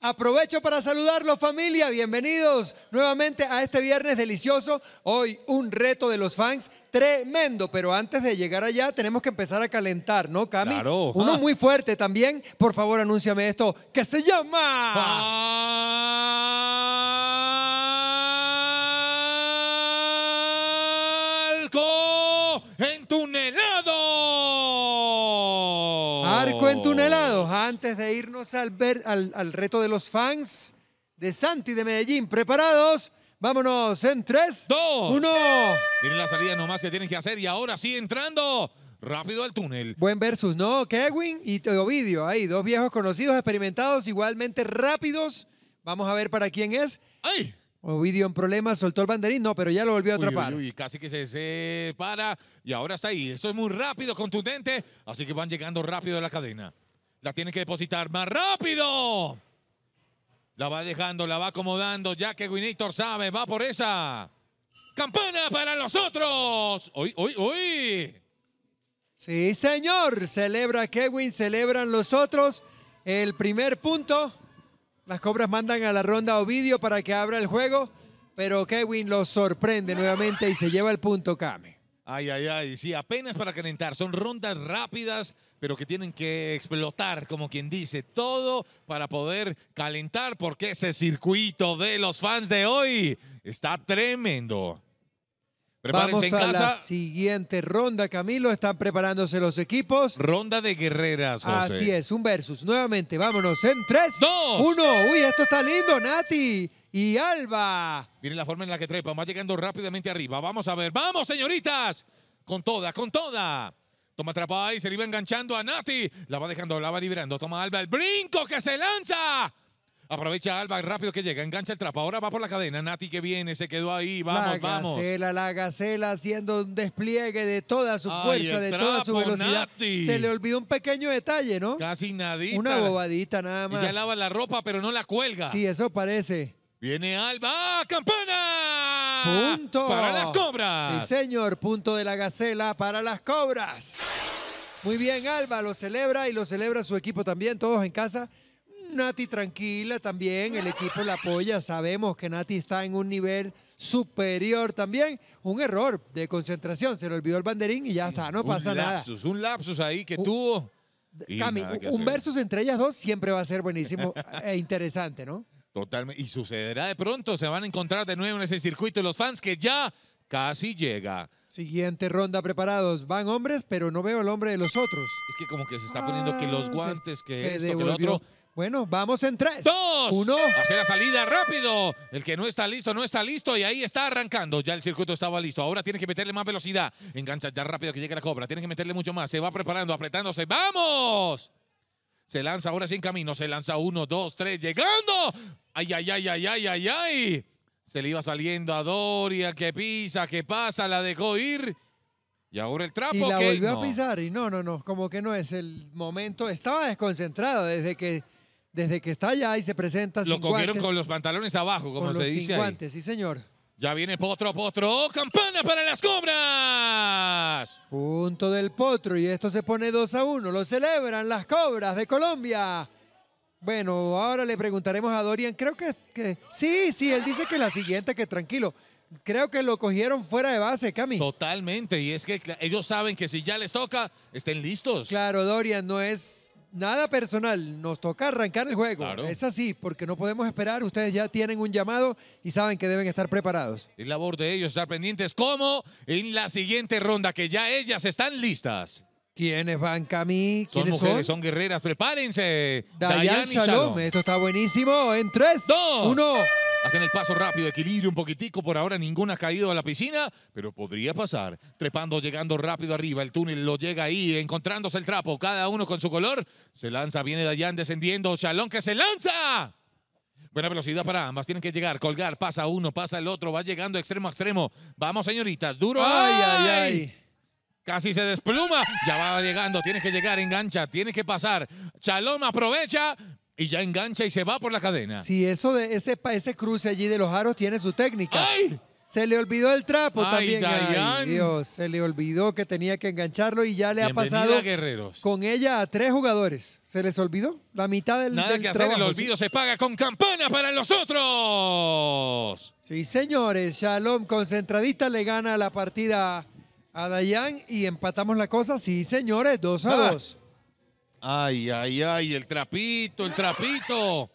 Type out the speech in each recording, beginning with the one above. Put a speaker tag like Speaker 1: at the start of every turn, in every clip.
Speaker 1: Aprovecho para saludarlo, familia, bienvenidos nuevamente a este viernes delicioso. Hoy un reto de los fans tremendo, pero antes de llegar allá tenemos que empezar a calentar, ¿no, Cami? Claro. Uno muy fuerte también. Por favor, anúnciame esto que se llama... Antes de irnos al, ver, al, reto de los fans de Santi de Medellín, ¿preparados? Vámonos en 3, 2, 1.
Speaker 2: Tienen la salida nomás que tienen que hacer y ahora sí entrando rápido al túnel.
Speaker 1: Buen versus, ¿no? Kevin y Ovidio, ahí, dos viejos conocidos, experimentados, igualmente rápidos. Vamos a ver para quién es. ¡Ay! Ovidio en problemas, soltó el banderín, no, pero ya lo volvió a atrapar. Uy,
Speaker 2: casi que se separa y ahora está ahí. Eso es muy rápido, contundente, así que van llegando rápido a la cadena. La tiene que depositar más rápido. La va dejando, la va acomodando, ya que Winator sabe, va por esa.
Speaker 1: ¡Campana para los otros! ¡Uy, uy, uy! Sí, señor. Celebra Kevin, celebran los otros. El primer punto. Las cobras mandan a la ronda Ovidio para que abra el juego. Pero Kevin los sorprende nuevamente y se lleva el punto Kame.
Speaker 2: Ay, ay, ay. Sí, apenas para calentar. Son rondas rápidas pero que tienen que explotar, como quien dice, todo para poder calentar, porque ese circuito de los fans de hoy está tremendo.
Speaker 1: Prepárense Vamos a la siguiente ronda, Camilo. Están preparándose los equipos.
Speaker 2: Ronda de guerreras, José. Así
Speaker 1: es, un versus. Nuevamente, vámonos en tres, 2, 1. Uy, esto está lindo, Nati y Alba.
Speaker 2: Miren la forma en la que trepa. Va llegando rápidamente arriba. Vamos a ver. ¡Vamos, señoritas! Con toda, con toda. Toma atrapada ahí, se le iba enganchando a Nati. La va dejando, la va liberando. Toma Alba el brinco que se lanza. Aprovecha Alba, rápido que llega, engancha el trapa. Ahora va por la cadena. Nati que viene, se quedó ahí. Vamos, la vamos.
Speaker 1: Gacela, la Gacela haciendo un despliegue de toda su fuerza, de toda su velocidad. Se le olvidó un pequeño detalle, ¿no? Casi nadita. Una bobadita nada más. Y ya lava la
Speaker 2: ropa, pero no la cuelga. Sí,
Speaker 1: eso parece.
Speaker 2: Viene Alba
Speaker 1: Campana. Punto. Para las cobras. Sí, señor. Punto de la Gacela para las cobras. Muy bien, Alba. Lo celebra y lo celebra su equipo también, todos en casa. Nati tranquila también, el equipo la apoya, sabemos que Nati está en un nivel superior también. Un error de concentración, se le olvidó el banderín y ya está, no pasa un lapsus, nada. Un lapsus
Speaker 2: ahí que tuvo. Cami, un versus
Speaker 1: entre ellas dos siempre va a ser buenísimo e interesante, ¿no?
Speaker 2: Y sucederá de pronto, se van a encontrar de nuevo en ese circuito los fans que ya casi llega.
Speaker 1: Siguiente ronda preparados. Van hombres, pero no veo el hombre de los otros.
Speaker 2: Es que como que se está poniendo que los ah, guantes, que es esto, otro.
Speaker 1: Bueno, vamos en tres.
Speaker 3: Dos. Uno.
Speaker 2: Hace la salida rápido. El que no está listo, no está listo. Y ahí está arrancando. Ya el circuito estaba listo. Ahora tiene que meterle más velocidad. Engancha ya rápido que llegue la cobra. Tiene que meterle mucho más. Se va preparando, apretándose. ¡Vamos! Se lanza ahora sin camino. Se lanza uno, dos, tres. Llegando. Ay, ay, ay, ay, ay, ay, ay. Se le iba saliendo a Doria. Que pisa, que pasa. La dejó ir. Y ahora el trapo. Y la volvió a
Speaker 1: pisar. Y no, no, no. Como que no es el momento. Estaba desconcentrada desde que desde que está allá y se presenta. Lo cogieron con los
Speaker 2: pantalones abajo, como se dice dice. Sin guantes, sí, señor. Ya viene Potro, Potro, campana para las
Speaker 1: cobras. Punto del Potro y esto se pone 2 a 1. Lo celebran las cobras de Colombia. Bueno, ahora le preguntaremos a Dorian. Creo que, que sí, sí, él dice que la siguiente, que tranquilo. Creo que lo cogieron fuera de base, Cami. Totalmente, y es que ellos saben que si ya les toca, estén listos. Claro, Dorian, no es Nada personal, nos toca arrancar el juego. Es así, porque no podemos esperar. Ustedes ya tienen un llamado y saben que deben estar preparados.
Speaker 2: Es labor de ellos estar pendientes, como en la siguiente ronda, que ya ellas están listas.
Speaker 1: ¿Quiénes van, Cami? ¿Quiénes son mujeres,
Speaker 2: son, guerreras. Prepárense. Dayan, Esto
Speaker 1: está buenísimo. En tres, dos, 1...
Speaker 2: Hacen el paso rápido, equilibrio un poquitico. Por ahora ninguna ha caído a la piscina, pero podría pasar. Trepando, llegando rápido arriba. El túnel lo llega ahí, encontrándose el trapo. Cada uno con su color. Se lanza, viene Dayan descendiendo. Chalón que se lanza. Buena velocidad para ambas. Tienen que llegar, colgar. Pasa uno, pasa el otro. Va llegando extremo a extremo. Vamos, señoritas. Duro. Ay, ay, ay. Casi se despluma. Ya va llegando. Tiene que llegar, engancha. Tiene que pasar. Chalón aprovecha y ya engancha y se va por la cadena. Sí,
Speaker 1: eso de ese, ese cruce allí de los aros tiene su técnica. ¡Ay! Se le olvidó el trapo también. Ay, Dios, se le olvidó que tenía que engancharlo y ya le ha pasado con ella a tres jugadores. Se les olvidó la mitad del Nada que hacer, el olvido se paga
Speaker 2: con campana para los otros. Sí,
Speaker 1: señores, Shalom concentradista le gana la partida a Dayan y empatamos la cosa. Sí, señores, dos a ah. dos.
Speaker 2: Ay, ay, ay, el trapito, el trapito.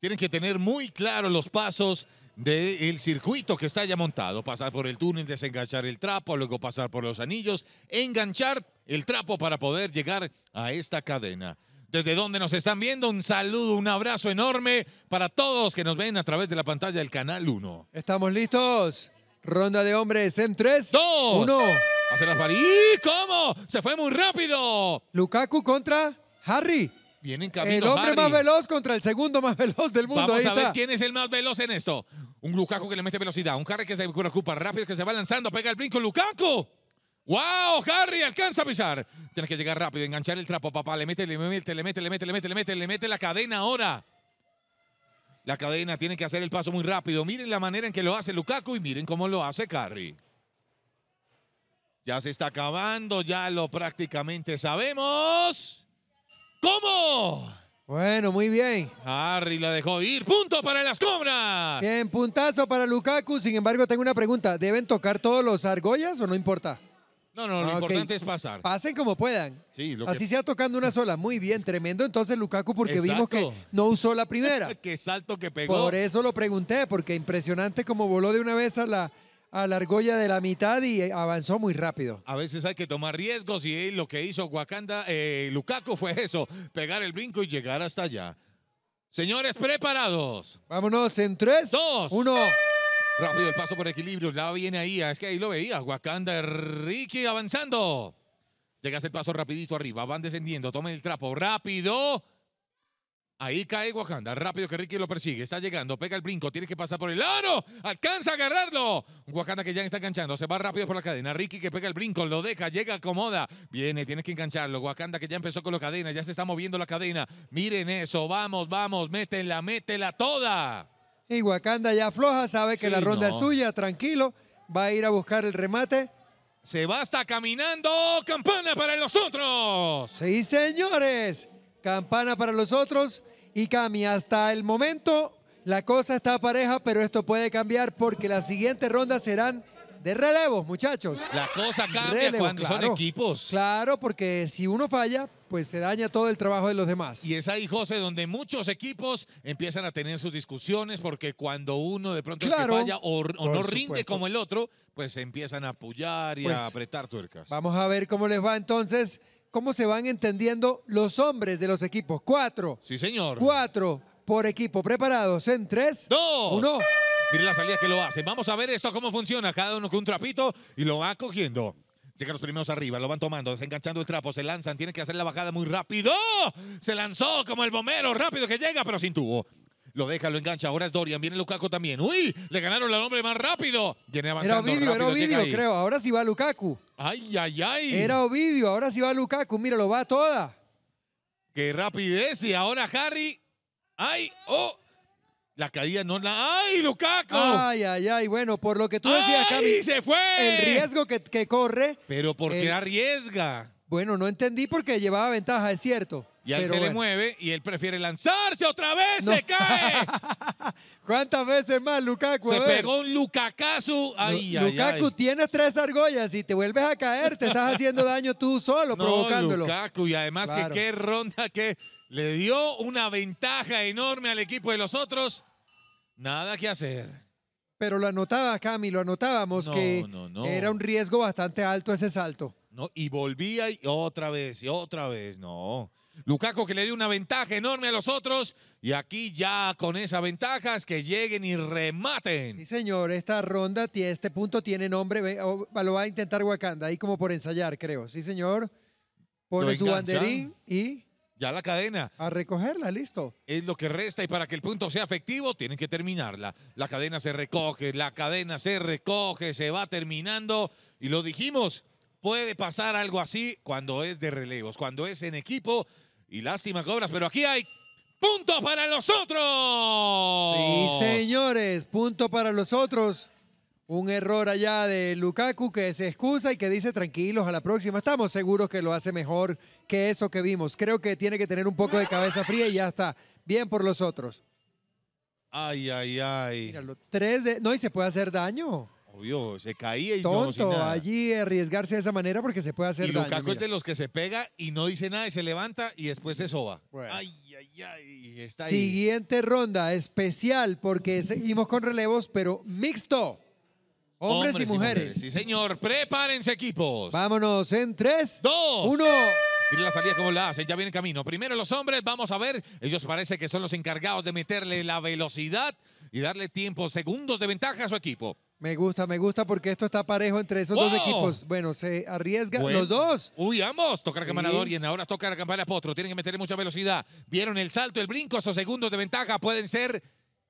Speaker 2: Tienen que tener muy claro los pasos del circuito que está ya montado. Pasar por el túnel, desenganchar el trapo, luego pasar por los anillos, enganchar el trapo para poder llegar a esta cadena. Desde donde nos están viendo, un saludo, un abrazo enorme para todos que nos ven a través de la pantalla del Canal 1.
Speaker 1: ¿Estamos listos? Ronda de hombres en 3, 2, 1. Hace las ¡Y ¿Cómo? Se fue muy rápido. Lukaku contra Harry.
Speaker 2: Viene en El hombre más
Speaker 1: veloz contra el segundo más veloz del mundo. Vamos a ver
Speaker 2: quién es el más veloz en esto. Un Lukaku que le mete velocidad. Un Harry que se preocupa rápido, que se va lanzando. Pega el brinco. ¡Lukaku! ¡Wow! Harry alcanza a pisar. Tienes que llegar rápido, enganchar el trapo, papá. Le mete, le mete, le mete, le mete, le mete, le mete, le mete la cadena ahora. La cadena tiene que hacer el paso muy rápido. Miren la manera en que lo hace Lukaku y miren cómo lo hace Carry. Ya se está acabando, ya lo prácticamente sabemos. ¿Cómo? Bueno, muy bien. Harry la dejó ir. Punto para las cobras.
Speaker 1: Bien, puntazo para Lukaku. Sin embargo, tengo una pregunta. ¿Deben tocar todos los argollas o no importa? No, no, lo ah, importante es pasar. Pasen como puedan. Así sea tocando una sola. Muy bien, tremendo entonces Lukaku porque vimos que no usó la primera.
Speaker 2: Qué salto que pegó. Por
Speaker 1: eso lo pregunté, porque impresionante como voló de una vez a la, a la argolla de la mitad y eh, avanzó muy rápido.
Speaker 2: A veces hay que tomar riesgos y eh, lo que hizo Wakanda, eh, Lukaku fue eso, pegar el brinco y llegar hasta allá. Señores, preparados. Vámonos en tres, dos, uno. Rápido el paso por equilibrio, la viene ahí, es que ahí lo veía, Wakanda, Ricky avanzando. Llegas el paso rapidito arriba, van descendiendo, tomen el trapo, rápido. Ahí cae Wakanda. Rápido que Ricky lo persigue. Está llegando. Pega el brinco. Tiene que pasar por el aro. Alcanza a agarrarlo. Wakanda que ya está enganchando. Se va rápido por la cadena. Ricky que pega el brinco. Lo deja. Llega. Acomoda. Viene. tiene que engancharlo. Wakanda que ya empezó con la cadena. Ya se está moviendo la cadena. Miren eso. Vamos, vamos. Métela, métela toda.
Speaker 1: Y Wakanda ya afloja. Sabe que la ronda es suya. Tranquilo. Va a ir a buscar el remate. Se va hasta caminando. Campana para los otros. Sí, señores. Campana para los otros y Cami. Hasta el momento la cosa está pareja, pero esto puede cambiar porque las siguientes rondas serán de relevos, muchachos. La cosa cambia cuando son equipos. Claro, porque si uno falla, pues se daña todo el trabajo de los demás. Y es ahí, José, donde muchos equipos
Speaker 2: empiezan a tener sus discusiones porque cuando uno de pronto falla o, no rinde como el otro, pues empiezan a apoyar y a pues, apretar tuercas.
Speaker 1: Vamos a ver cómo les va entonces cómo se van entendiendo los hombres de los equipos. Cuatro. Sí, señor. Cuatro por equipo. ¿Preparados? En tres, dos, uno. Mire la
Speaker 2: salida que lo hacen. Vamos a ver esto cómo funciona. Cada
Speaker 1: uno con un trapito y lo va cogiendo.
Speaker 2: Llegan los primeros arriba, lo van tomando, desenganchando el trapo, se lanzan, tienen que hacer la bajada muy rápido. Se lanzó como el bombero, rápido que llega, pero sin tubo. Lo deja, lo engancha. Ahora es Dorian. Viene Lukaku también. ¡Uy! Le ganaron el nombre más rápido. Era Ovidio, era Ovidio, creo.
Speaker 1: Ahora sí va Lukaku.
Speaker 2: ¡Ay, ay, ay! Era
Speaker 1: Ovidio. Ahora sí va Lukaku. Mira, lo va toda.
Speaker 2: ¡Qué rapidez! Y ahora Harry. ¡Ay! ¡Oh! La caída no la.
Speaker 1: ¡Ay, Lukaku! Ay, ay, ay. Bueno, por lo que tú decías, ¡Ay, se fue! El riesgo que, corre. Pero ¿por qué arriesga? Bueno, no entendí porque llevaba ventaja, es cierto. Y ahí se le
Speaker 2: mueve y él prefiere lanzarse otra vez, se cae.
Speaker 1: ¿Cuántas veces más, Lukaku? Se pegó un Lukakazu. Lukaku, tienes tres argollas y te vuelves a caer, te estás haciendo daño tú solo, provocándolo. Lukaku,
Speaker 2: y además que qué ronda que le dio una ventaja enorme al equipo de los otros. Nada que hacer.
Speaker 1: Pero lo anotaba, Cami, lo anotábamos que era un riesgo bastante alto ese salto.
Speaker 2: No, y volvía y otra vez, y otra vez, no. Lukaku que le dio una ventaja enorme a los otros y aquí ya con esa ventaja es que lleguen y rematen. Sí,
Speaker 1: señor, esta ronda, este punto tiene nombre, lo va a intentar Wakanda, ahí como por ensayar, creo. Sí, señor,
Speaker 2: pone su banderín
Speaker 1: y... Ya la cadena. A recogerla, listo.
Speaker 2: Es lo que resta y para que el punto sea efectivo tienen que terminarla. La cadena se recoge, la cadena se recoge, se va terminando y lo dijimos puede pasar algo así cuando es de relevos, cuando es en equipo y lástima cobras, pero aquí hay punto para los
Speaker 1: otros. Sí, señores, punto para los otros. Un error allá de Lukaku que se excusa y que dice tranquilos a la próxima. Estamos seguros que lo hace mejor que eso que vimos. Creo que tiene que tener un poco de cabeza fría y ya está. Bien por los otros.
Speaker 2: Ay, ay, ay. Míralo,
Speaker 1: tres de... No, y se puede hacer daño.
Speaker 2: Obvio, se caía y no, Tonto, allí
Speaker 1: arriesgarse de esa manera porque se puede hacer Y Lukaku es
Speaker 2: de los que se pega y no dice nada y se levanta y después se soba. Ay, ay, ay, Siguiente
Speaker 1: ronda especial porque seguimos con relevos, pero mixto. Hombres, y mujeres.
Speaker 2: Sí, señor. Prepárense, equipos.
Speaker 1: Vámonos en tres, ¡Dos! uno.
Speaker 2: Miren la salida como la hacen, ya viene camino. Primero los hombres, vamos a ver. Ellos parece que son los encargados de meterle la velocidad y darle tiempo, segundos de ventaja a su equipo.
Speaker 1: Me gusta, me gusta porque esto está parejo entre esos dos equipos. Bueno, se arriesgan los dos. Uy, vamos. toca la campana
Speaker 2: y ahora toca la campana Potro. Tienen que meterle mucha velocidad. Vieron el salto, el brinco, esos segundos de ventaja pueden ser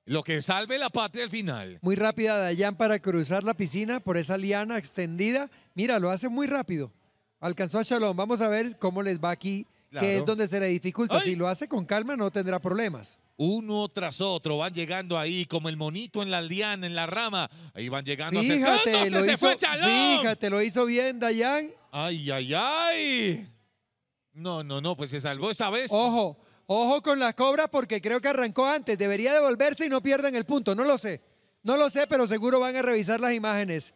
Speaker 2: lo que salve la patria al final.
Speaker 1: Muy rápida Dayan para cruzar la piscina por esa liana extendida. Mira, lo hace muy rápido. Alcanzó a Shalom. Vamos a ver cómo les va aquí, que es donde se le dificulta. Si lo hace con calma no tendrá problemas uno
Speaker 2: tras otro, van llegando ahí como el monito en la aldeana, en la rama, ahí van llegando fíjate, lo hizo, Fíjate,
Speaker 1: lo hizo bien Dayan. Ay, ay, ay. No, no, no, pues se salvó esa vez. Ojo, ojo con la cobra porque creo que arrancó antes, debería devolverse y no pierdan el punto, no lo sé. No lo sé, pero seguro van a revisar las imágenes.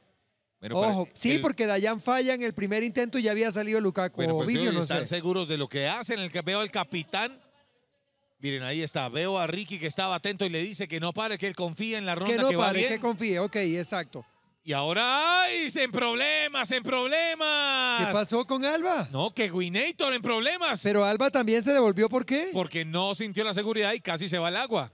Speaker 1: Pues, ojo, sí, porque Dayan falla en el primer intento y ya había salido Lukaku. Pues están
Speaker 2: seguros de lo que hacen. El que veo al capitán Miren, ahí está. Veo a Ricky que estaba atento y le dice que no pare, que él confía en la ronda que, no que va pare, Que
Speaker 1: confíe, ok, exacto.
Speaker 2: Y ahora, ¡ay! En problemas, en problemas. ¿Qué
Speaker 1: pasó con Alba? No, que Winator en problemas. Pero Alba también se devolvió, ¿por qué? Porque
Speaker 2: no sintió la seguridad y casi se va al agua.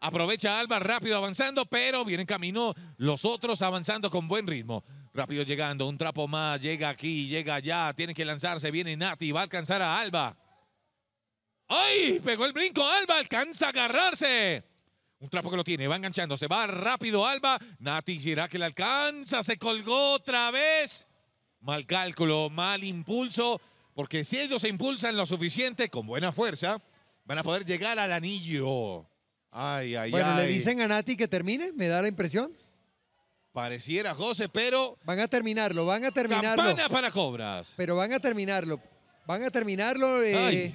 Speaker 2: Aprovecha Alba rápido avanzando, pero viene en camino los otros avanzando con buen ritmo. Rápido llegando, un trapo más, llega aquí, llega allá, tiene que lanzarse, viene Nati, va a alcanzar a Alba. ¡Ay! Pegó el brinco. Alba alcanza a agarrarse. Un trapo que lo tiene, va enganchando, va rápido Alba. Nati Girá que le alcanza, se colgó otra vez. Mal cálculo, mal impulso, porque si ellos se impulsan lo suficiente, con buena fuerza, van a poder llegar al anillo. Ay, ay, ay. Bueno, le dicen
Speaker 1: a Nati que termine, me da la impresión.
Speaker 2: Pareciera,
Speaker 1: José, pero... Van a terminarlo, van a terminarlo. Campana para
Speaker 2: cobras.
Speaker 1: Pero van a terminarlo, van a terminarlo. Eh,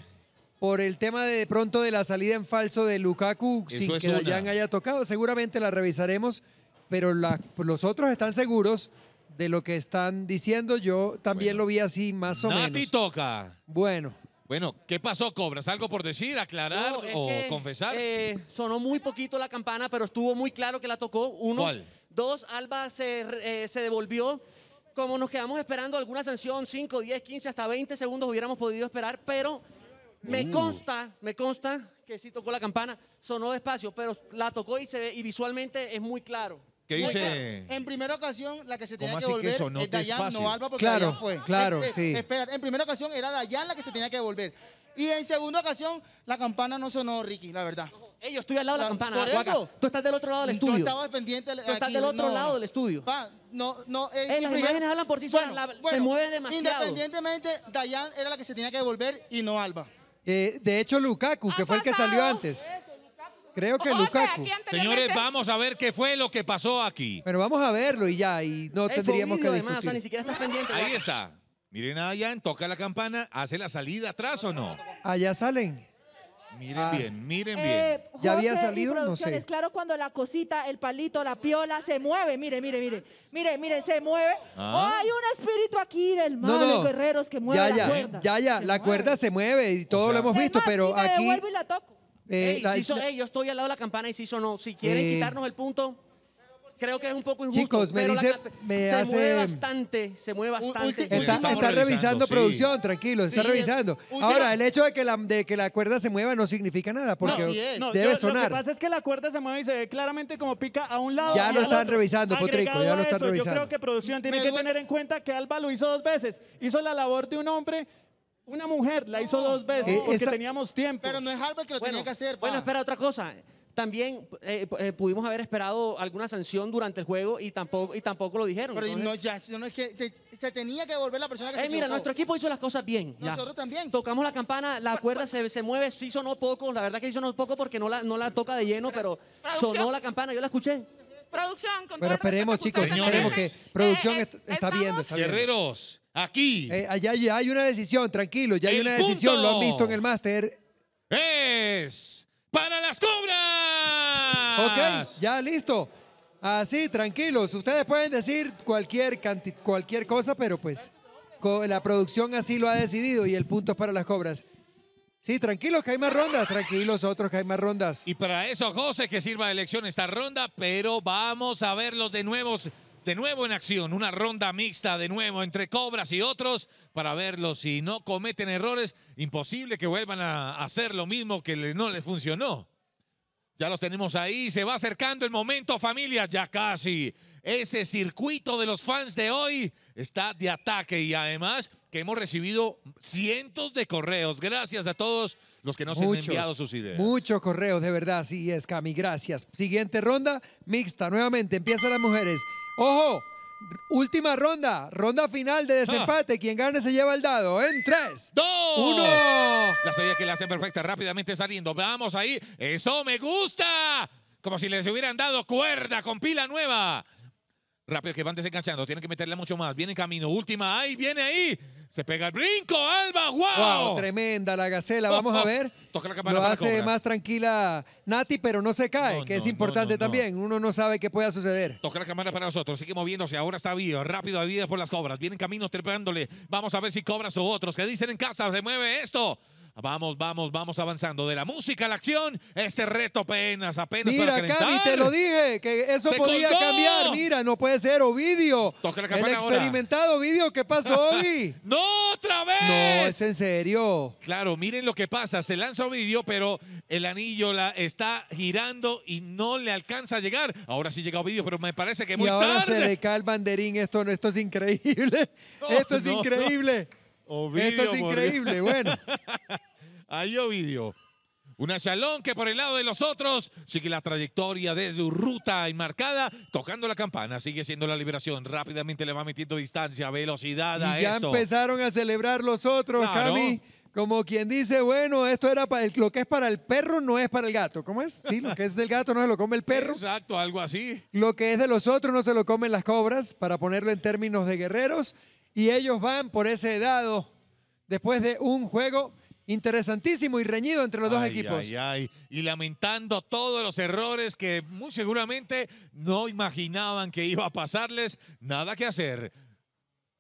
Speaker 1: por el tema de, pronto de la salida en falso de Lukaku si sin que Dayan haya tocado. Seguramente la revisaremos, pero pues, los otros están seguros de lo que están diciendo. Yo también lo vi así, más o Nati
Speaker 2: menos. toca. Bueno. Bueno, ¿qué pasó, Cobras? ¿Algo por decir, aclarar o confesar? Eh,
Speaker 3: sonó muy poquito la campana, pero estuvo muy claro que la tocó. Uno, ¿Cuál? dos, Alba se, eh, se devolvió como nos quedamos esperando alguna sanción, 5, 10, 15, hasta 20 segundos hubiéramos podido esperar, pero me mm. consta, me consta que sí tocó la campana, sonó despacio, pero la tocó y se ve, y visualmente es muy claro. ¿Qué dice? En primera ocasión, la que se tenía que devolver volver es Dayan, no Alba, porque Claro, fue. claro, eh, sí. Espera, en primera ocasión era Dayan la que se tenía que devolver. Y en segunda ocasión, la campana no sonó, Ricky, la verdad. Ey, yo estoy al lado de la campana. por eso. Tú estás del otro lado del Yo estudio. estaba pendiente. Tú estás del otro lado del estudio. Pa, no, no. Eh, las imágenes hablan por sí solas, se mueve demasiado. Independientemente, Dayan era la que se tenía que devolver y no Alba.
Speaker 1: Eh, de hecho, Lukaku, que fue el que salió antes. Creo que Lukaku.
Speaker 2: Señores, vamos a ver qué fue lo que pasó aquí.
Speaker 1: Pero vamos a verlo y ya,
Speaker 2: y no tendríamos que discutir. Ahí está. Miren allá, toca la campana, hace la salida atrás o no.
Speaker 3: Allá salen.
Speaker 2: Miren bien, miren eh, bien. ¿Ya había
Speaker 3: salido? No sé. Claro, cuando la cosita, el palito, la piola se mueve. Mire, mire, mire. Mire, mire, se mueve. Ah. Oh, hay un espíritu aquí del mar no, no. guerreros que mueve ya, la ya, cuerda.
Speaker 1: Ya, ya, la cuerda se mueve y todo lo hemos visto, pero aquí. Eh,
Speaker 3: yo estoy al lado de la campana y si sonó. No. Si quieren eh, quitarnos el punto creo que es un poco injusto. Chicos, me dice, se hace- mueve bastante, se mueve bastante. Está, revisando, producción,
Speaker 1: tranquilo, está revisando. Ahora, el hecho de que, la, de que la cuerda se mueva no significa nada, porque debe sonar. No, Lo que pasa
Speaker 3: es que la cuerda se mueve y se ve claramente como pica a un lado. Ya lo están revisando, Potrico, ya lo están revisando. Yo creo que producción tiene que tener en cuenta que Alba lo hizo dos veces. Hizo la labor de un hombre, una mujer la hizo dos veces eh, porque teníamos tiempo. Pero no es el que lo tenía que hacer. bueno, espera, otra cosa. También eh, eh, pudimos haber esperado alguna sanción durante el juego y tampoco, y tampoco lo dijeron. Pero no, ya, no es que se tenía que volver la persona que eh, Mira, nuestro equipo hizo las cosas bien. Nosotros también. Tocamos la campana, la cuerda se, mueve, sí sonó poco, la verdad que sí sonó poco porque no la, no la toca de lleno, pero sonó la campana, yo la escuché. Producción, con Pero esperemos, chicos, esperemos que
Speaker 1: producción está, viendo. Guerreros,
Speaker 3: aquí. allá ya hay una decisión, tranquilo,
Speaker 1: ya hay una decisión, lo han visto en el máster. Es para las cobras. Ok, ya listo. Así, tranquilos. Ustedes pueden decir cualquier, cualquier cosa, pero pues la producción así lo ha decidido y el punto es para las cobras. Sí, tranquilos que hay más rondas, tranquilos otros que hay más rondas. Y para
Speaker 2: eso, José, que sirva de elección esta ronda, pero vamos a verlos de nuevo de nuevo en acción. Una ronda mixta de nuevo entre Cobras y otros para verlos si no cometen errores. Imposible que vuelvan a hacer lo mismo que no les funcionó. Ya los tenemos ahí. Se va acercando el momento, familia. Ya casi. Ese circuito de los fans de hoy está de ataque y además que hemos recibido cientos de correos. Gracias a todos los que no muchos, han enviado sus ideas.
Speaker 1: Muchos correos, de verdad, sí es, Cami, gracias. Siguiente ronda, mixta, nuevamente, empiezan las mujeres. ¡Ojo! Última ronda, ronda final de desempate. Quien gane se lleva el dado. En tres, dos, uno! La
Speaker 2: serie que la hacen perfecta, rápidamente saliendo. Vamos ahí. Eso me gusta. Como si les hubieran dado cuerda con pila nueva. Rápido que van desenganchando, tienen que meterle mucho más. Viene en camino, última, ahí, viene ahí. Se pega el brinco, Alba, wow.
Speaker 1: tremenda la gacela, oh, vamos a oh. ver. Lo hace más tranquila Nati, pero no se cae, que es importante también. Uno no sabe qué pueda suceder.
Speaker 2: Toca la cámara para nosotros, sigue moviéndose, ahora está vivo, rápido a vida por las cobras. Viene en camino, trepándole. Vamos a ver si cobras o otros. ¿Qué dicen en casa? Se mueve esto. Vamos, vamos, vamos avanzando. De la música a la acción, este reto apenas, apenas Mira, te lo
Speaker 1: dije, que eso podía cambiar. Mira, no puede ser, Ovidio. Toca El experimentado Ovidio, ¿qué pasó, hoy. ¡No, otra vez! No, es en
Speaker 2: serio. Claro, miren lo que pasa. Se lanza Ovidio, pero el anillo la está girando y no le alcanza a llegar. Ahora sí llega Ovidio, pero me parece que muy ahora tarde. se le
Speaker 1: cae el banderín. Esto, esto es increíble. esto es increíble.
Speaker 2: Esto es increíble, bueno. Ahí Ovidio. Una salón que por el lado de los otros sigue la trayectoria desde ruta enmarcada, tocando la campana, sigue siendo la liberación. Rápidamente le va metiendo distancia, velocidad a ya empezaron
Speaker 1: a celebrar los otros, Cami. Como quien dice, bueno, esto era para lo que es para el perro no es para el gato. ¿Cómo es? Sí, lo que es del gato no se lo come el perro. Exacto, algo así. Lo que es de los otros no se lo comen las cobras, para ponerlo en términos de guerreros y ellos van por ese dado después de un juego interesantísimo y reñido entre los dos equipos. Ay,
Speaker 2: ay. Y lamentando todos los errores que muy seguramente no imaginaban que iba a pasarles, nada que hacer.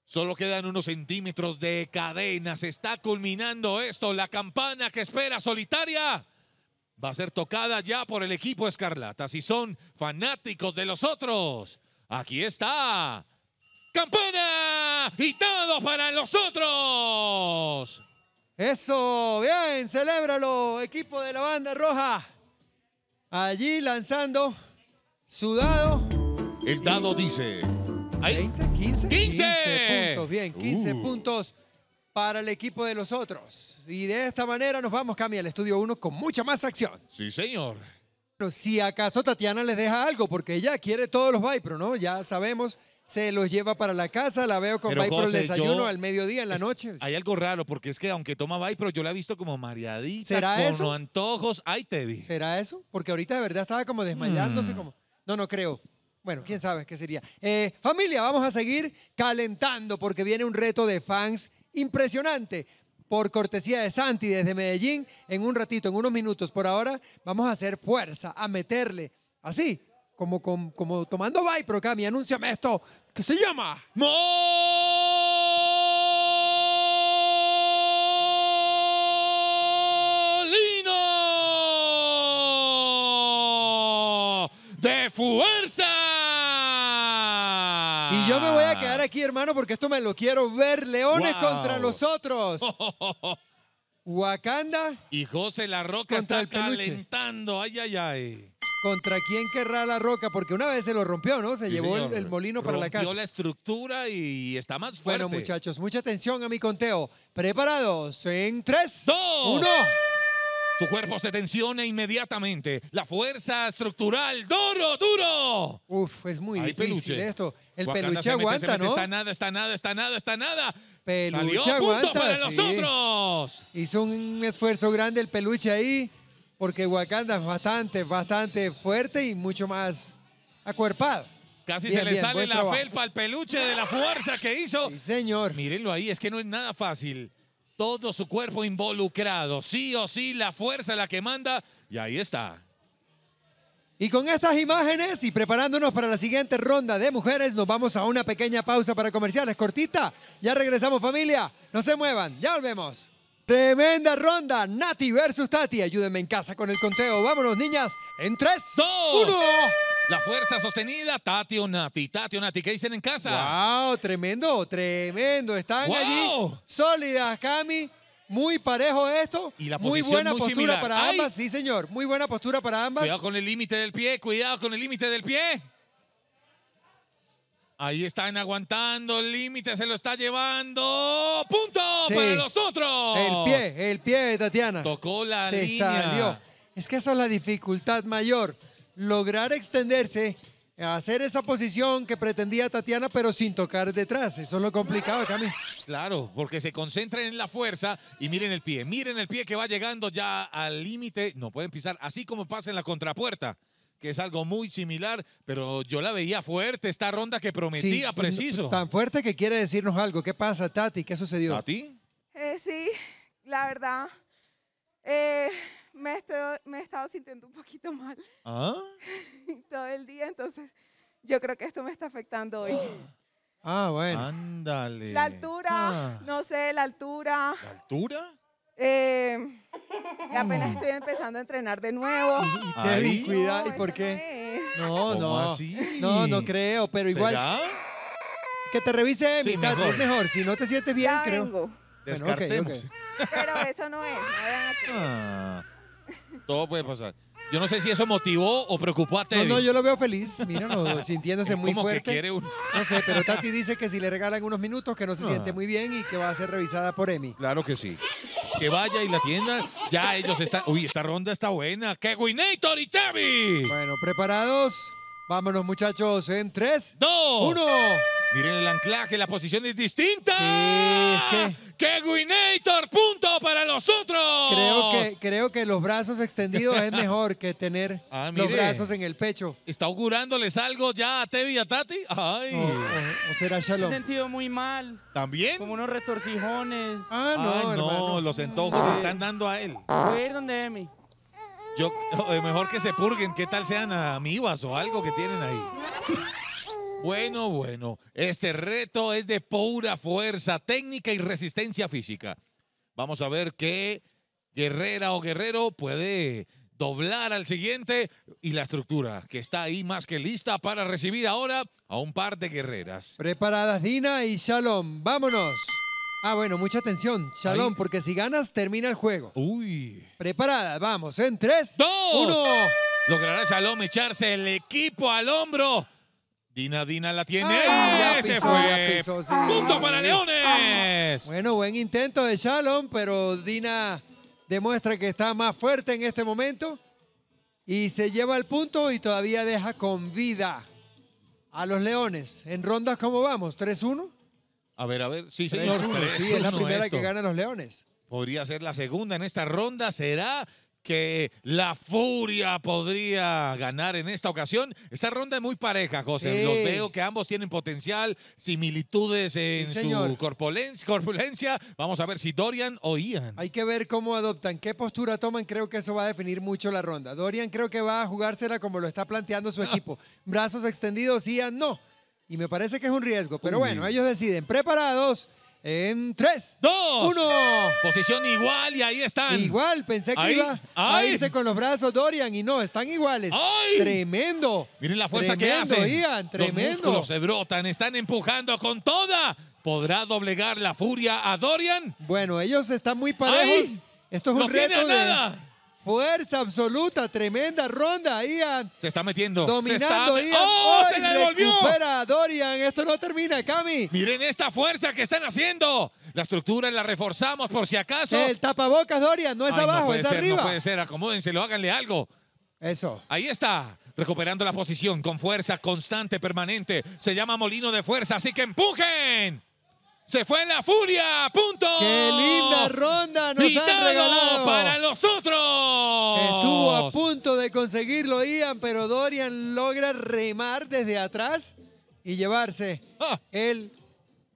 Speaker 2: Solo quedan unos centímetros de cadena. Se está culminando esto. La campana que espera solitaria va a ser tocada ya por el equipo Escarlata. Si son fanáticos de los otros, aquí está
Speaker 1: campana y todos para los otros! Eso, bien, celébralo, equipo de la banda roja. Allí lanzando su dado.
Speaker 2: El dado dice... 20, 15, 15. bien, 15 uh.
Speaker 1: puntos para el equipo de los otros. Y de esta manera nos vamos, Cami, al estudio 1 con mucha más acción.
Speaker 2: Sí, señor.
Speaker 1: Pero si acaso Tatiana les deja algo, porque ella quiere todos los pero ¿no? Ya sabemos se los lleva para la casa, la veo con pero, al desayuno al
Speaker 2: mediodía, en la noche. Hay algo raro, porque es que aunque
Speaker 1: toma pero yo la he visto como mareadita, con eso? antojos. Ay, te vi. ¿Será eso? Porque ahorita de verdad estaba como desmayándose, mm. como... No, no creo. Bueno, quién sabe qué sería. Eh, familia, vamos a seguir calentando porque viene un reto de fans impresionante por cortesía de Santi desde Medellín. En un ratito, en unos minutos por ahora, vamos a hacer fuerza, a meterle así como, como, tomando vibe, pero Cami, anúnciame esto, que
Speaker 3: se llama... Molino
Speaker 1: de fuerza. Y yo me voy a quedar aquí, hermano, porque esto me lo quiero ver. Leones contra los otros. Wakanda.
Speaker 2: Y José La Roca está calentando. Ay, ay,
Speaker 1: ay. ¿Contra quién querrá la roca? Porque una vez se lo rompió, ¿no? Se llevó el, molino para la casa. la estructura y está más fuerte. Bueno, muchachos, mucha atención a mi conteo. ¿Preparados? En tres, dos, uno. Su cuerpo se tensiona inmediatamente. La
Speaker 2: fuerza estructural, duro, duro. Uf, es muy difícil esto. El peluche aguanta, ¿no? Está nada, está nada, está nada, está nada. Peluche aguanta. para nosotros.
Speaker 1: Hizo un esfuerzo grande el peluche ahí porque Wakanda es bastante, bastante fuerte y mucho más acuerpado.
Speaker 2: Casi se le sale la felpa al peluche de la fuerza que hizo. señor. Mírenlo ahí, es que no es nada fácil. Todo su cuerpo involucrado, sí o sí, la fuerza la que manda, y ahí está.
Speaker 1: Y con estas imágenes y preparándonos para la siguiente ronda de mujeres, nos vamos a una pequeña pausa para comerciales cortita. Ya regresamos familia, no se muevan, ya volvemos. Tremenda ronda, Nati versus Tati. Ayúdenme en casa con el conteo. Vámonos, niñas. En 3, 2, 1.
Speaker 2: La fuerza sostenida, Tati o Nati. Tati o Nati, ¿qué dicen en casa?
Speaker 1: ¡Wow! Tremendo, tremendo. Están allí sólidas, Cami. Muy parejo esto. muy buena postura para ambas. Sí, señor. Muy buena postura para ambas. Cuidado
Speaker 2: con el límite del pie, cuidado con el límite del pie. Ahí están aguantando el límite, se lo está llevando. ¡Punto para los otros! El pie,
Speaker 1: el pie de Tatiana. Tocó la se línea. Salió. Es que esa es la dificultad mayor. Lograr extenderse, hacer esa posición que pretendía Tatiana, pero sin tocar detrás. Eso es lo complicado, Cami.
Speaker 2: Claro, porque se concentran en la fuerza y miren el pie. Miren el pie que va llegando ya al límite. No pueden pisar, así como pasa en la contrapuerta que es algo muy similar, pero yo la veía fuerte esta ronda que prometía, preciso. Tan
Speaker 1: fuerte que quiere decirnos algo. ¿Qué pasa, Tati? ¿Qué sucedió? ¿Tati? ti
Speaker 3: eh, sí, la verdad, eh, me, estoy, he estado sintiendo un poquito mal ¿Ah? todo el día, entonces yo creo que esto me está afectando hoy.
Speaker 1: Ah, bueno. Ándale. La altura,
Speaker 3: ah. no sé, la altura. ¿La altura? Em, apenas mm. estoy empezando a entrenar de nuevo. Qué te
Speaker 1: ¿Y por qué? No, no. No, no creo, pero igual. Que te revise mi mitad, mejor. es mejor. Si no te sientes bien, creo. Descartemos. Pero eso no es.
Speaker 2: Ah. todo puede pasar. Yo no sé si eso motivó o preocupó a Tevi. No, no, yo lo
Speaker 1: veo feliz, míranos, sintiéndose muy como fuerte. No sé, pero Tati dice que si le regalan unos minutos que no se siente ah. muy bien y que va a ser revisada por Emi. Claro que sí.
Speaker 2: Que vaya y la tienda. Ya ellos están. Uy, esta ronda está buena. ¡Que Winator y
Speaker 1: Tevi! Bueno, preparados. Vámonos, muchachos, en 3, 2, 1.
Speaker 2: Miren el anclaje, la posición es distinta. Sí, es que... ¡Que punto
Speaker 1: para nosotros! Creo que, creo que los brazos extendidos es mejor que tener
Speaker 2: ah, los brazos
Speaker 1: en el pecho.
Speaker 2: ¿Está augurándoles algo ya a Tevi y a Tati? ¡Ay! O, será Shalom. Me he
Speaker 3: sentido muy mal.
Speaker 2: ¿También? Como unos retorcijones. Ah, no, no, los antojos están dando a él.
Speaker 3: Voy a ir donde Emi.
Speaker 2: Yo, mejor que se purguen, ¿qué tal sean amibas o algo que tienen ahí? Bueno, bueno, este reto es de pura fuerza técnica y resistencia física. Vamos a ver qué guerrera o guerrero puede doblar al siguiente y la estructura que está ahí más que lista para recibir ahora a un par de guerreras.
Speaker 1: Preparadas Dina y Shalom, vámonos. Ah, bueno, mucha atención, Shalom, porque si ganas, termina el juego. Uy. Preparada, vamos, en tres, dos, uno.
Speaker 2: Logrará Shalom echarse el equipo al hombro. Dina Dina la tiene. Se fue.
Speaker 1: Punto para Leones. Bueno, buen intento de Shalom, pero Dina demuestra que está más fuerte en este momento y se lleva el punto y todavía deja con vida a los Leones. En rondas, ¿cómo vamos? ¿3-1?
Speaker 2: A ver, a ver. Sí, señor. sí, es la primera que ganan
Speaker 1: los Leones.
Speaker 2: Podría ser la segunda en esta ronda. ¿Será que la furia podría ganar en esta ocasión. Esta ronda es muy pareja, José. Los veo que ambos tienen potencial, similitudes en su corpulencia, corpulencia, Vamos a ver si Dorian o Ian.
Speaker 1: Hay que ver cómo adoptan, qué postura toman. Creo que eso va a definir mucho la ronda. Dorian creo que va a jugársela como lo está planteando su equipo. Brazos extendidos, Ian no y me parece que es un riesgo. Pero bueno, ellos deciden. Preparados. En tres, dos, uno. Posición igual y ahí están. Igual, pensé que iba a irse con los brazos Dorian y no, están iguales. Tremendo. Miren la fuerza que hacen. tremendo. Los
Speaker 2: se brotan, están
Speaker 1: empujando con toda. ¿Podrá doblegar la furia a Dorian? Bueno, ellos están muy parejos. Esto es no un reto Fuerza absoluta, tremenda ronda, Ian. Se
Speaker 2: está metiendo. Dominando, se Ian. ¡Oh, se la devolvió! Espera,
Speaker 1: Dorian, esto no
Speaker 2: termina, Cami. Miren esta fuerza que están haciendo. La estructura la reforzamos por si acaso. El
Speaker 1: tapabocas, Dorian, no es abajo, es ser, arriba. No puede
Speaker 2: ser, acomódense, lo háganle algo. Eso. Ahí está, recuperando la posición con fuerza constante, permanente. Se llama molino de fuerza, así que empujen. Se fue en la furia, punto. Qué linda ronda nos han regalado para
Speaker 1: nosotros. Estuvo a punto de conseguirlo Ian, pero Dorian logra remar desde atrás y llevarse ah. el,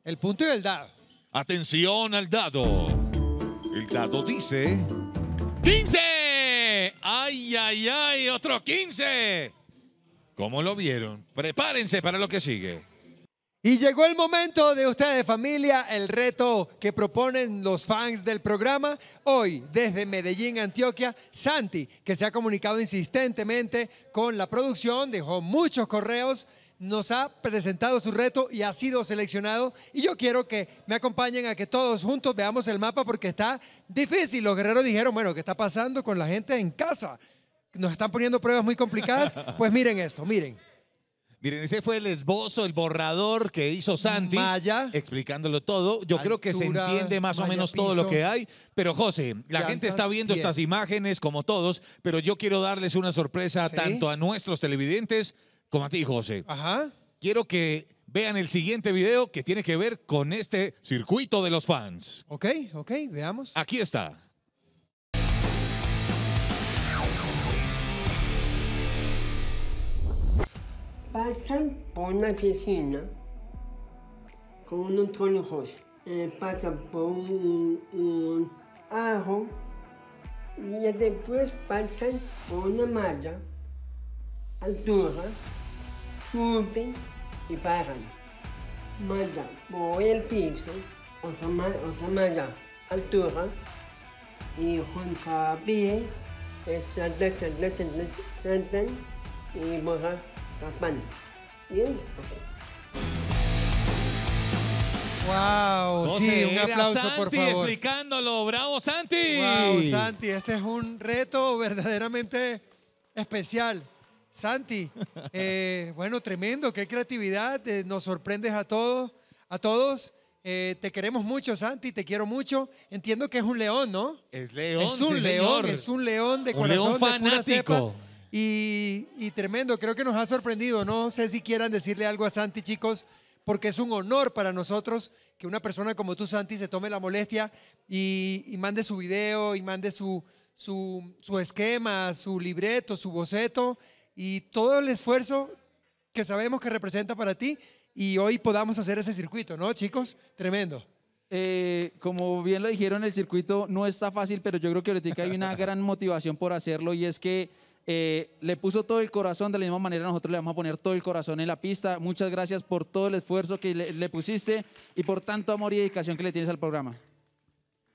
Speaker 2: el punto y el dado. Atención al dado. El dado dice 15. Ay, ay, ay, otro 15. ¿Cómo lo vieron? Prepárense para lo que sigue.
Speaker 1: Y llegó el momento de ustedes, familia, el reto que proponen los fans del programa. Hoy, desde Medellín, Antioquia, Santi, que se ha comunicado insistentemente con la producción, dejó muchos correos, nos ha presentado su reto y ha sido seleccionado. Y yo quiero que me acompañen a que todos juntos veamos el mapa porque está difícil. Los guerreros dijeron, bueno, ¿qué está pasando con la gente en casa? Nos están poniendo pruebas muy complicadas. Pues miren esto, miren.
Speaker 2: Miren, ese fue el esbozo, el borrador que hizo Santi. Explicándolo todo. Yo creo que se entiende más o menos todo lo que hay. Pero, José, la gente está viendo estas imágenes, como todos, pero yo quiero darles una sorpresa tanto a nuestros televidentes como a ti, José. Ajá. Quiero que vean el siguiente video que tiene que ver con este circuito de los fans.
Speaker 1: Ok, ok,
Speaker 2: veamos. Aquí está.
Speaker 3: pasan por una piscina con unos eh, pasan por un, ajo y después pasan por una malla, altura, suben y paran. Malla por el piso, otra, malla, altura y junto pie, eh, saltan, y Bien.
Speaker 1: Wow, sí, un aplauso por favor. explicándolo, bravo Santi. Wow, Santi, este es un reto verdaderamente especial. Santi, eh, bueno, tremendo, qué creatividad, eh, nos sorprendes a todos, a todos. Eh, te queremos mucho, Santi, te quiero mucho. Entiendo que es un león, ¿no?
Speaker 2: Es león. Es un león, es un león de un León fanático.
Speaker 1: Y, tremendo, creo que nos ha sorprendido. No sé si quieran decirle algo a Santi, chicos, porque es un honor para nosotros que una persona como tú, Santi, se tome la molestia y, mande su video y mande su, su, su, esquema, su libreto, su boceto y todo el esfuerzo que sabemos que representa para ti. Y hoy podamos hacer ese circuito, ¿no, chicos? Tremendo. Eh, como bien lo dijeron, el circuito no
Speaker 3: está fácil, pero yo creo que ahorita hay una gran motivación por hacerlo y es que eh, le puso todo el corazón, de la misma manera nosotros le vamos a poner todo el corazón en la pista. Muchas gracias por todo el esfuerzo que le, pusiste y por tanto amor y dedicación que le tienes al programa.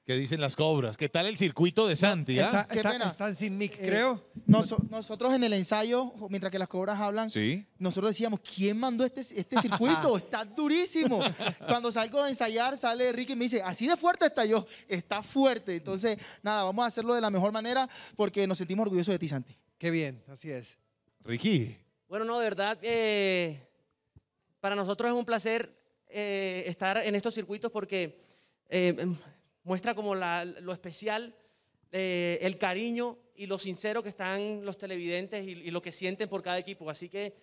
Speaker 2: ¿Qué dicen las cobras? ¿Qué tal el circuito de Santi? Ah?
Speaker 1: Están
Speaker 3: sin mic, eh, creo. nosotros en el ensayo, mientras que las cobras hablan, nosotros decíamos, ¿quién mandó este, este circuito? está durísimo. Cuando salgo de ensayar, sale Ricky y me dice, así de fuerte está yo, está fuerte. Entonces, nada, vamos a hacerlo de la mejor manera porque nos sentimos orgullosos de ti, Santi. Qué bien, así es. Ricky. Bueno, no, de verdad, eh, para nosotros es un placer eh, estar en estos circuitos porque eh, em, muestra como lo especial, el cariño y lo sincero que están los televidentes y, y lo que sienten por cada equipo. Así que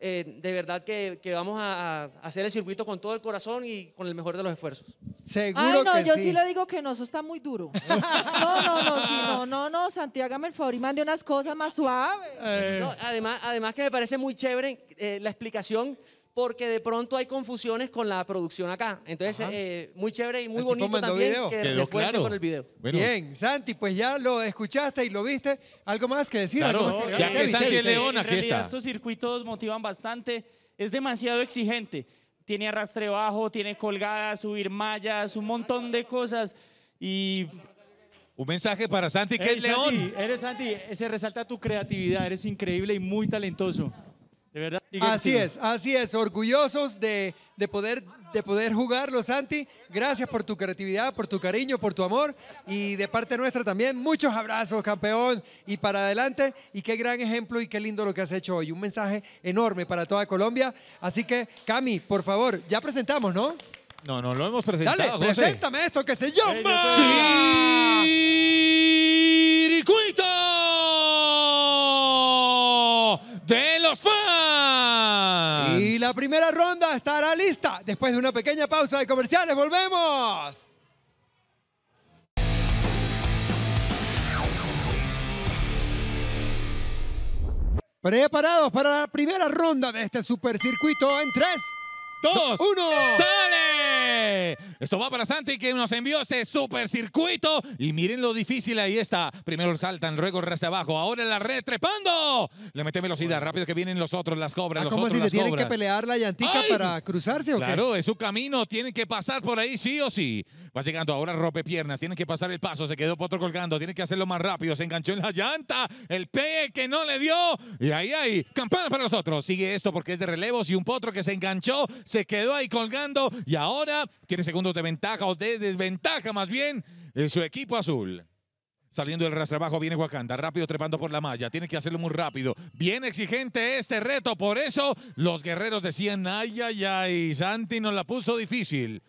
Speaker 3: eh, de verdad que, que vamos a, hacer el circuito con todo el corazón y con el mejor de los esfuerzos. Seguro Ay, no, yo sí. le digo que no, eso está muy duro. no, no, no, no, no, Santiago, hágame el favor y mande unas cosas más suaves. Eh. además, además que me parece muy chévere eh, la explicación porque de pronto hay confusiones con la producción acá. Entonces, eh, muy chévere y muy bonito también video? que Quedó claro. con el video. Bien,
Speaker 1: Santi, pues ya lo escuchaste y lo viste. ¿Algo más que decir? Claro, ya que Santi es León, aquí está. Estos
Speaker 3: circuitos motivan bastante. Es demasiado exigente. Tiene arrastre bajo, tiene colgadas, subir mallas, un montón de cosas. Y
Speaker 2: un mensaje para Santi,
Speaker 3: que es León. Eres Santi, se resalta tu creatividad, eres increíble y
Speaker 1: muy talentoso.
Speaker 3: De verdad. Así es,
Speaker 1: así es. Orgullosos de, poder, de poder jugarlo, Santi. Gracias por tu creatividad, por tu cariño, por tu amor. Y de parte nuestra también, muchos abrazos, campeón. Y para adelante. Y qué gran ejemplo y qué lindo lo que has hecho hoy. Un mensaje enorme para toda Colombia. Así que, Cami, por favor, ya presentamos, ¿no? No, no lo hemos presentado. Dale, preséntame esto que se llama. Sí. Y la primera ronda estará lista. Después de una pequeña pausa de comerciales, volvemos. Preparados para la primera ronda de este supercircuito en tres dos, uno.
Speaker 2: ¡Sale! Esto va para Santi que nos envió ese supercircuito. Y miren lo difícil ahí está. Primero saltan, luego hacia abajo. Ahora la red trepando. Le mete velocidad. Rápido que vienen los otros, las cobras. Ah, los otros, si se tienen que
Speaker 1: pelear la llantica para cruzarse ¿o Claro, es
Speaker 2: su camino. Tienen que pasar por ahí sí o sí. Va llegando ahora, rompe piernas. Tienen que pasar el paso. Se quedó Potro colgando. Tienen que hacerlo más rápido. Se enganchó en la llanta. El pegue que no le dio. Y ahí, hay. Campana para los otros. Sigue esto porque es de relevos y un Potro que se enganchó se quedó ahí colgando y ahora tiene segundos de ventaja o de desventaja más bien su equipo azul. Saliendo del rastrabajo viene Wakanda, rápido trepando por la malla, tiene que hacerlo muy rápido. Bien exigente este reto, por eso los guerreros decían, ay, ay, ay, Santi nos la puso difícil.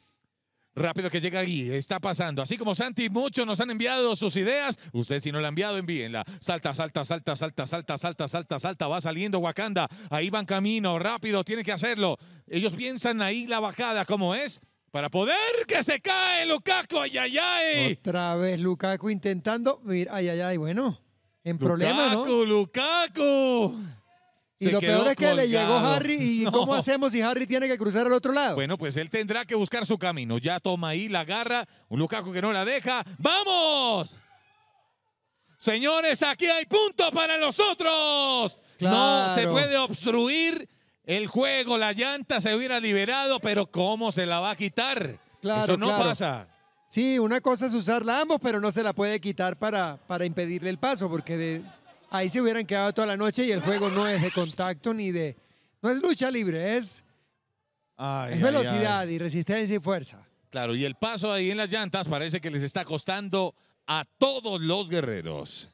Speaker 2: Rápido que llega aquí, está pasando. Así como Santi, muchos nos han enviado sus ideas. Usted si no la ha enviado, envíenla. Salta, salta, salta, salta, salta, salta, salta, salta. Va saliendo Wakanda. Ahí van camino, rápido, tiene que hacerlo. Ellos piensan ahí la bajada ¿cómo es. Para poder que se cae Lukaku, ay, ay, ay.
Speaker 1: Otra vez Lukaku intentando. Mira, ay, ay, ay, bueno. En Lukaku, problema, ¿no? Lukaku. Y lo peor es que le llegó Harry y ¿cómo hacemos si Harry tiene que cruzar al otro lado?
Speaker 2: Bueno, pues él tendrá que buscar su camino. Ya toma ahí la garra, un Lukaku que no la deja. ¡Vamos! Señores, aquí hay punto para nosotros. No se puede obstruir el juego, la llanta se hubiera liberado, pero ¿cómo se la va a quitar? Claro, Eso no pasa.
Speaker 1: Sí, una cosa es usarla ambos, pero no se la puede quitar para, para impedirle el paso, porque de, ahí se hubieran quedado toda la noche y el juego no es de contacto ni de... No es lucha libre, es, es velocidad y resistencia y fuerza.
Speaker 2: Claro, y el paso ahí en las llantas parece que les está costando a
Speaker 1: todos los guerreros.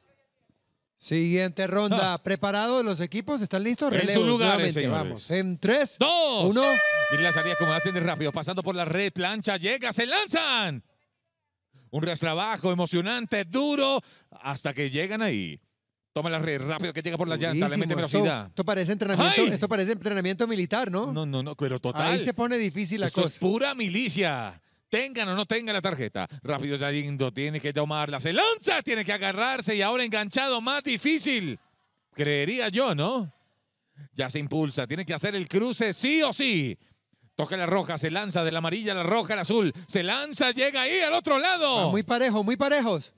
Speaker 1: Siguiente ronda. Ah. ¿Preparados los equipos? ¿Están listos? En su lugar, señores. Vamos.
Speaker 2: En tres,
Speaker 1: dos, uno. Y las áreas como hacen de rápido.
Speaker 2: Pasando por la red, plancha, llega, se lanzan. Un trabajo emocionante, duro, hasta que llegan ahí. Toma la red, rápido, que llega por la llanta, le velocidad.
Speaker 1: Esto, parece entrenamiento, esto parece entrenamiento militar, ¿no? No, no, no, pero total. Ahí se pone difícil la cosa. es pura milicia.
Speaker 2: Tengan o no tengan la tarjeta. Rápido lindo, tiene que tomarla. Se lanza, tiene que agarrarse y ahora enganchado más difícil. Creería yo, ¿no? Ya se impulsa, tiene que hacer el cruce sí o sí. Toca la roja, se lanza de la amarilla a la roja al azul. Se lanza, llega ahí al otro lado. Ah, muy
Speaker 1: parejo, muy parejos.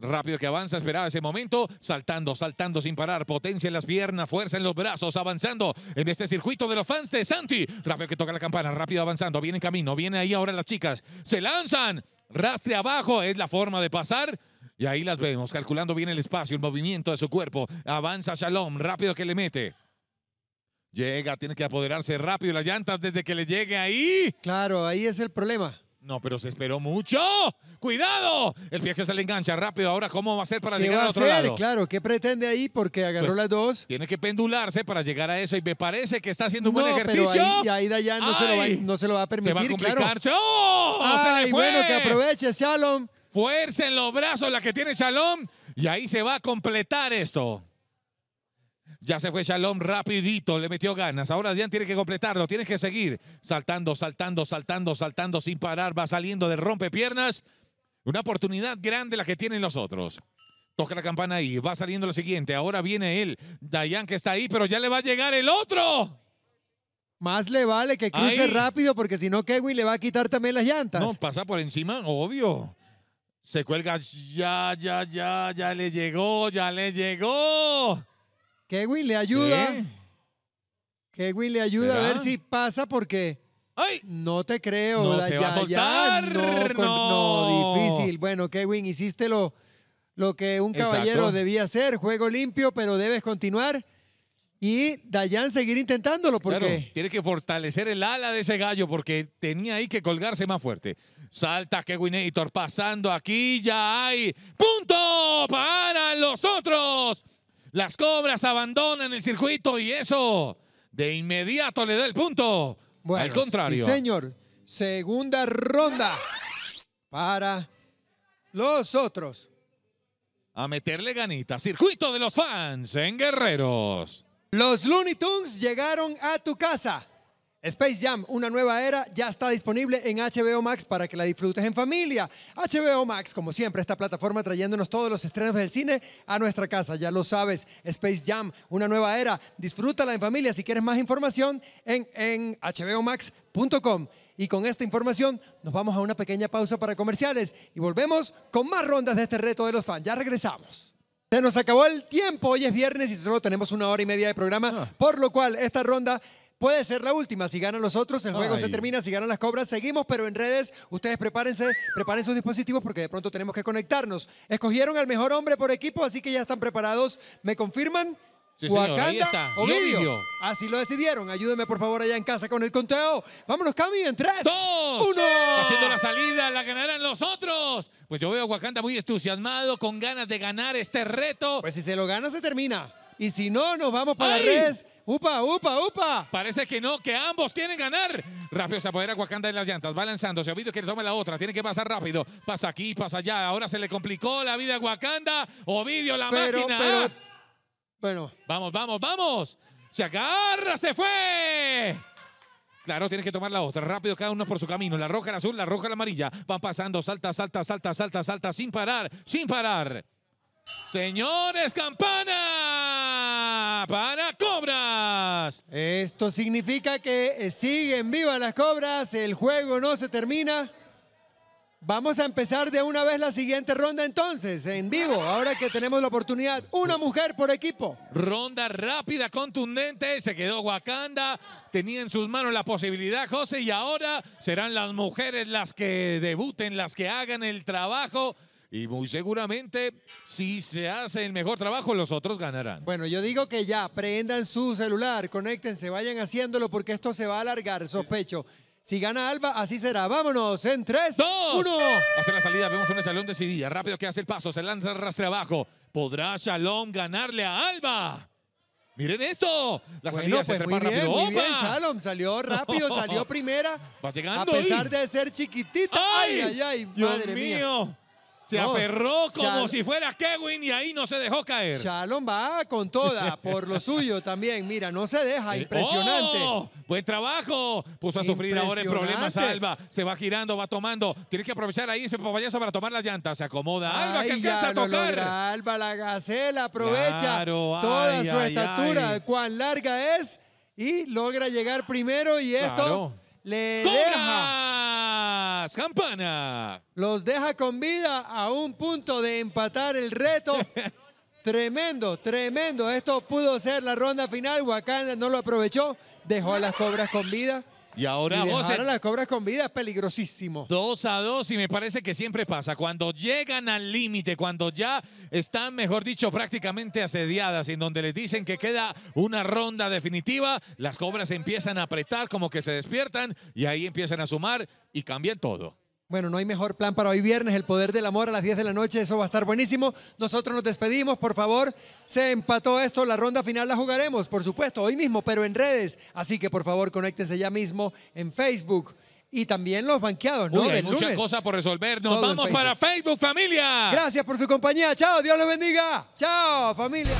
Speaker 2: Rápido que avanza, esperaba ese momento, saltando, saltando sin parar, potencia en las piernas, fuerza en los brazos, avanzando en este circuito de los fans de Santi. Rápido que toca la campana, rápido avanzando, viene en camino, viene ahí ahora las chicas, se lanzan, rastre abajo, es la forma de pasar. Y ahí las vemos, calculando bien el espacio, el movimiento de su cuerpo. Avanza Shalom, rápido que le mete. Llega, tiene que apoderarse rápido las llantas desde que le llegue ahí. Claro, ahí es el problema. No, pero se esperó mucho. ¡Cuidado! El pie que se le engancha rápido. Ahora, ¿cómo va a ser para llegar al otro lado?
Speaker 1: Claro, ¿qué pretende ahí? Porque agarró pues, las dos.
Speaker 2: Tiene que pendularse para llegar a eso. Y me parece que está haciendo un buen ejercicio. Pero
Speaker 1: ahí, ahí no, se lo va, a
Speaker 2: permitir. Se va a complicar. Claro. ¡Oh! Ay, bueno, que aproveche, Shalom. Fuerza en los brazos la que tiene Shalom. Y ahí se va a completar esto. Ya se fue Shalom rapidito, le metió ganas. Ahora Dian tiene que completarlo, tiene que seguir saltando, saltando, saltando, saltando sin parar. Va saliendo del rompepiernas. Una oportunidad grande la que tienen los otros. Toca la campana ahí, va saliendo lo siguiente. Ahora viene él, Dian que está ahí, pero ya le va a llegar el otro. Más le vale que cruce
Speaker 1: rápido porque si no Kevin le va a quitar también las llantas. No,
Speaker 2: pasa por encima, obvio. Se cuelga,
Speaker 1: ya, ya, ya, ya le llegó, ya le llegó. Kevin le ayuda. Kevin le ayuda a ver si pasa porque. ¡Ay! No te creo. No se va a soltar. no, no. difícil. Bueno, Kevin, hiciste lo, lo que un caballero debía hacer. Juego limpio, pero debes continuar. Y Dayan seguir intentándolo porque...
Speaker 2: tiene que fortalecer el ala de ese gallo porque tenía ahí que colgarse más fuerte. Salta y pasando aquí, ya hay punto para los otros. Las cobras abandonan el circuito y eso de inmediato le da el punto. Al contrario. señor.
Speaker 1: Segunda ronda para los otros.
Speaker 2: A meterle ganita. Circuito de los fans en Guerreros.
Speaker 1: Los Looney Tunes llegaron a tu casa. Space Jam, una nueva era, ya está disponible en HBO Max para que la disfrutes en familia. HBO Max, como siempre, esta plataforma trayéndonos todos los estrenos del cine a nuestra casa. Ya lo sabes, Space Jam, una nueva era. Disfrútala en familia. Si quieres más información, en, en hbomax.com. Y con esta información nos vamos a una pequeña pausa para comerciales y volvemos con más rondas de este reto de los fans. Ya regresamos. Se nos acabó el tiempo, hoy es viernes y solo tenemos una hora y media de programa, ah. por lo cual esta ronda Puede ser la última. Si ganan los otros, el juego se termina. Si ganan las cobras, seguimos. Pero en redes, ustedes prepárense, preparen sus dispositivos porque de pronto tenemos que conectarnos. Escogieron al mejor hombre por equipo, así que ya están preparados. ¿Me confirman? Sí, señor. Ahí está. Así lo decidieron. Ayúdenme, por favor, allá en casa con el conteo. Vámonos, Cami, en tres. ¡Dos! ¡Uno! Haciendo
Speaker 2: la salida, la ganarán los otros. Pues yo veo a Wakanda muy entusiasmado, con ganas de ganar este reto. Pues si se lo gana, se termina. Y si no, nos vamos para la ¡Upa, upa, upa! Parece que no, que ambos quieren ganar. Rápido se apodera Wakanda en las llantas. Va lanzándose. Ovidio quiere tomar la otra. Tiene que pasar rápido. Pasa aquí, pasa allá. Ahora se le complicó la vida a Wakanda. Ovidio, la máquina. Ah. bueno. Vamos, vamos, vamos. Se agarra, se fue. Claro, tiene que tomar la otra. Rápido, cada uno por su camino. La roja, la azul, la roja, la amarilla. Van pasando, salta, salta, salta, salta, salta, sin parar, sin
Speaker 1: parar. Señores, Campanas! para Cobras. Esto significa que eh, siguen vivas las Cobras, el juego no se termina. Vamos a empezar de una vez la siguiente ronda entonces, en vivo, ahora que tenemos la oportunidad. Una mujer por equipo. Ronda rápida,
Speaker 2: contundente, se quedó Wakanda, tenía en sus manos la posibilidad, José, y ahora serán las mujeres las que debuten, las que hagan el trabajo. Y muy
Speaker 1: seguramente,
Speaker 2: si se hace el mejor trabajo, los otros ganarán.
Speaker 1: Bueno, yo digo que ya, prendan su celular, conéctense, vayan haciéndolo porque esto se va a alargar, sospecho. Si gana Alba, así será. Vámonos en tres, 2, 1.
Speaker 2: Hasta la salida vemos un salón decidida. Rápido que hace el paso, se lanza el rastre abajo. ¿Podrá Shalom ganarle a Alba? Miren
Speaker 1: esto. La salida se pues, muy rápido. Bien, Shalom salió rápido, salió primera. Va llegando. A pesar de ser chiquitita. ¡Ay, ay, ay! madre Mía. Se aferró como si fuera Kevin y ahí no se dejó caer. Shalom va con toda, por lo suyo también. Mira, no se deja, eh, impresionante. ¡Oh!
Speaker 2: buen trabajo. Puso a sufrir ahora el problema Alba. Se va girando, va tomando. Tiene que aprovechar ahí ese papayazo para tomar la llanta. Se acomoda Alba que empieza a tocar.
Speaker 1: Alba la gacela aprovecha toda su estatura, cuán larga es y logra llegar primero y esto le deja campana Los deja con vida a un punto de empatar el reto. tremendo, tremendo. Esto pudo ser la ronda final. Wakanda no lo aprovechó. Dejó a las cobras con vida.
Speaker 2: Y ahora Ahora
Speaker 1: las cobras con vida peligrosísimo.
Speaker 2: Dos a dos, y me parece que siempre pasa. Cuando llegan al límite, cuando ya están, mejor dicho, prácticamente asediadas, en donde les dicen que queda una ronda definitiva, las cobras empiezan a apretar, como que se despiertan, y ahí empiezan a sumar y cambian todo.
Speaker 1: Bueno, no hay mejor plan para hoy viernes, el poder del amor a las 10 de la noche, eso va a estar buenísimo. Nosotros nos despedimos, por favor, se empató esto, la ronda final la jugaremos, por supuesto, hoy mismo, pero en redes. Así que por favor, conéctense ya mismo en Facebook y también los banqueados, ¿no? hay muchas cosas por resolver. Nos vamos para Facebook, familia. Gracias por su compañía, chao, Dios los bendiga. Chao, familia.